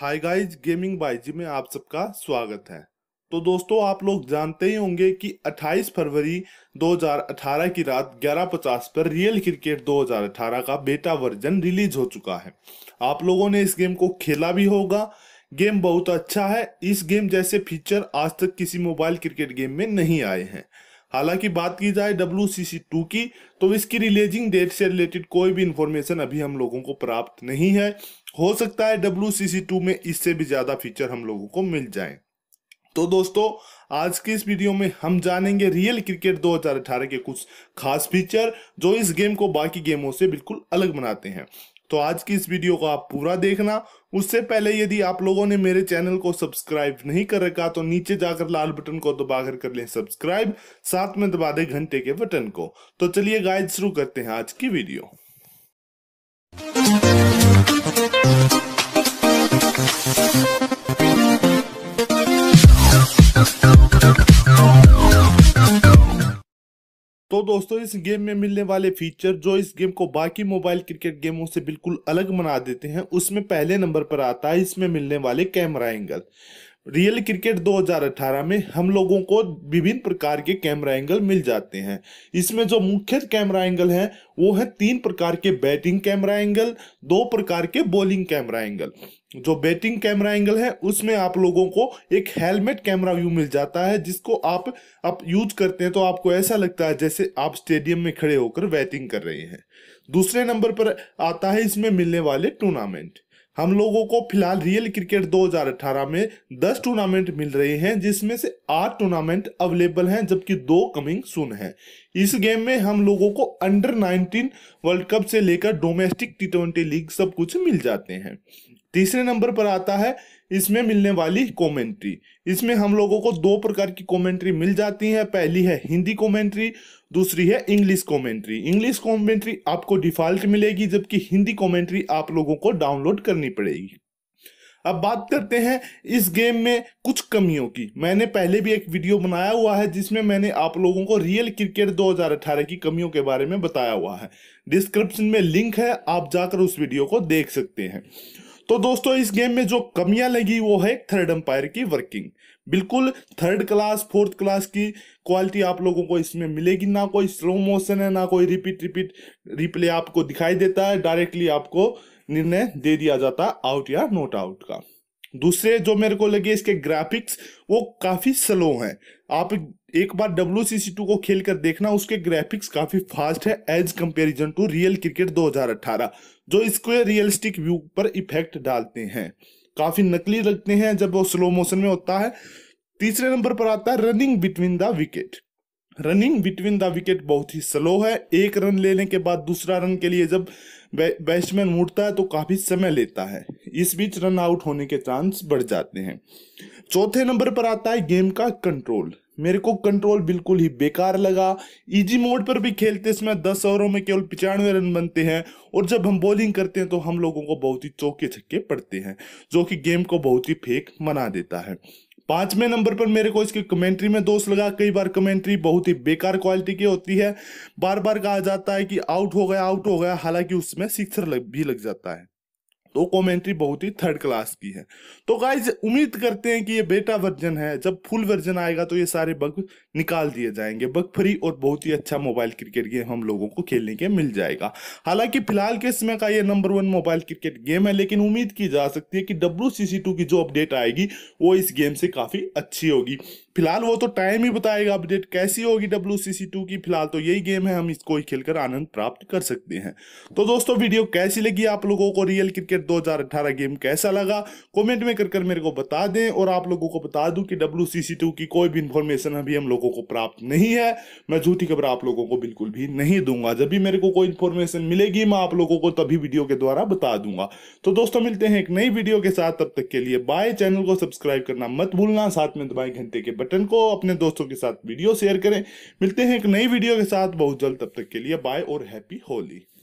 hi guys gaming बाइजी में आप सबका स्वागत है तो दोस्तों आप लोग जानते ही होंगे कि 28 फरवरी 2018 की रात 11:50 पर रियल क्रिकेट 2018 का बेटा वर्जन रिलीज हो चुका है आप लोगों ने इस गेम को खेला भी होगा गेम बहुत अच्छा है इस गेम जैसे फीचर आज तक किसी मोबाइल क्रिकेट गेम में नहीं आए हैं हालांकि बात की जाए डब्ल्यू टू की तो इसकी रिलीजिंग डेट से रिलेटेड कोई भी इंफॉर्मेशन अभी हम लोगों को प्राप्त नहीं है हो सकता है डब्ल्यू टू में इससे भी ज्यादा फीचर हम लोगों को मिल जाए तो दोस्तों आज की इस वीडियो में हम जानेंगे रियल क्रिकेट 2018 के कुछ खास फीचर जो इस गेम को बाकी गेमों से बिल्कुल अलग बनाते हैं तो आज की इस वीडियो को आप पूरा देखना उससे पहले यदि आप लोगों ने मेरे चैनल को सब्सक्राइब नहीं कर रखा तो नीचे जाकर लाल बटन को दबाकर कर लें सब्सक्राइब साथ में दबा दें घंटे के बटन को तो चलिए गाइड शुरू करते हैं आज की वीडियो दोस्तों इस गेम में मिलने वाले फीचर जो इस गेम को बाकी मोबाइल क्रिकेट गेमों से बिल्कुल अलग बना देते हैं उसमें पहले नंबर पर आता है इसमें मिलने वाले कैमरा एंगल रियल क्रिकेट 2018 में हम लोगों को विभिन्न प्रकार के कैमरा एंगल मिल जाते हैं इसमें जो मुख्य कैमरा एंगल हैं वो है तीन प्रकार के बैटिंग कैमरा एंगल दो प्रकार के बॉलिंग कैमरा एंगल जो बैटिंग कैमरा एंगल है उसमें आप लोगों को एक हेलमेट कैमरा व्यू मिल जाता है जिसको आप आप यूज करते हैं तो आपको ऐसा लगता है जैसे आप स्टेडियम में खड़े होकर बैटिंग कर रहे हैं दूसरे नंबर पर आता है इसमें मिलने वाले टूर्नामेंट हम लोगों को फिलहाल रियल क्रिकेट 2018 में 10 टूर्नामेंट मिल रहे हैं जिसमें से 8 टूर्नामेंट अवेलेबल हैं जबकि दो कमिंग सुन हैं इस गेम में हम लोगों को अंडर 19 वर्ल्ड कप से लेकर डोमेस्टिक टी ट्वेंटी लीग सब कुछ मिल जाते हैं तीसरे नंबर पर आता है इसमें मिलने वाली कॉमेंट्री इसमें हम लोगों को दो प्रकार की कॉमेंट्री मिल जाती है पहली है हिंदी कॉमेंट्री दूसरी है इंग्लिश कॉमेंट्री इंग्लिश कॉमेंट्री आपको डिफॉल्ट मिलेगी जबकि हिंदी कॉमेंट्री आप लोगों को डाउनलोड करनी पड़ेगी अब बात करते हैं इस गेम में कुछ कमियों की मैंने पहले भी एक वीडियो बनाया हुआ है जिसमें मैंने आप लोगों को रियल क्रिकेट 2018 की कमियों के बारे में बताया हुआ है डिस्क्रिप्शन में लिंक है आप जाकर उस वीडियो को देख सकते हैं तो दोस्तों इस गेम में जो कमियां लगी वो है थर्ड अंपायर की वर्किंग बिल्कुल थर्ड क्लास फोर्थ क्लास की क्वालिटी आप लोगों को इसमें मिलेगी ना कोई स्लो मोशन है ना कोई रिपीट रिपीट रिप्ले आपको दिखाई देता है डायरेक्टली आपको निर्णय दे दिया जाता है आउट या नोट आउट का दूसरे जो मेरे को लगे इसके ग्राफिक्स वो काफी स्लो हैं आप एक बार डब्ल्यू सी सी टू को खेल कर देखना उसके ग्राफिक्स काफी फास्ट है as comparison to real cricket 2018 जो इसको रियलिस्टिक व्यू पर इफेक्ट डालते हैं काफी नकली लगते हैं जब वो स्लो मोशन में होता है तीसरे नंबर पर आता है running between the wicket running between the wicket बहुत ही स्लो है एक रन लेने के बाद दूसरा रन के लिए जब बैट्समैन मुड़ता है तो काफी समय लेता है इस बीच रन आउट होने के चांस बढ़ जाते हैं चौथे नंबर पर आता है गेम का कंट्रोल मेरे को कंट्रोल बिल्कुल ही बेकार लगा इजी मोड पर भी खेलते समय दस ओवरों में केवल पिचानवे रन बनते हैं और जब हम बॉलिंग करते हैं तो हम लोगों को बहुत ही चौके छक्के पड़ते हैं जो कि गेम को बहुत ही फेक मना देता है पांचवें नंबर पर मेरे को इसकी कमेंट्री में दोष लगा कई बार कमेंट्री बहुत ही बेकार क्वालिटी की होती है बार बार कहा जाता है कि आउट हो गया आउट हो गया हालांकि उसमें सिक्सर लग, भी लग जाता है तो कमेंट्री बहुत ही थर्ड क्लास की है तो गाइज उम्मीद करते हैं कि ये बेटा वर्जन है जब फुल वर्जन आएगा तो ये सारे बग निकाल दिए जाएंगे बग फ्री और बहुत ही अच्छा मोबाइल क्रिकेट गेम हम लोगों को खेलने के मिल जाएगा हालांकि फिलहाल के समय का ये number one mobile cricket game है लेकिन उम्मीद की जा सकती है कि डब्ल्यू की जो अपडेट आएगी वो इस गेम से काफी अच्छी होगी फिलहाल वो तो टाइम ही बताएगा अपडेट कैसी होगी डब्ल्यू की फिलहाल तो यही गेम है हम इसको ही खेलकर आनंद प्राप्त कर सकते हैं तो दोस्तों वीडियो कैसी लगी आप लोगों को रियल क्रिकेट क्रिकेट 2018 गेम कैसा लगा कमेंट में कर कर मेरे को बता दें और आप लोगों को बता दूं कि डब्ल्यू की कोई भी इन्फॉर्मेशन अभी हम लोगों को प्राप्त नहीं है मैं झूठी खबर आप लोगों को बिल्कुल भी नहीं दूंगा जब भी मेरे को कोई इन्फॉर्मेशन मिलेगी मैं आप लोगों को तभी वीडियो के द्वारा बता दूंगा तो दोस्तों मिलते हैं एक नई वीडियो के साथ तब तक के लिए बाय चैनल को सब्सक्राइब करना मत भूलना साथ में दबाए घंटे के बटन को अपने दोस्तों के साथ वीडियो शेयर करें मिलते हैं एक नई वीडियो के साथ बहुत जल्द तब तक के लिए बाय और हैप्पी होली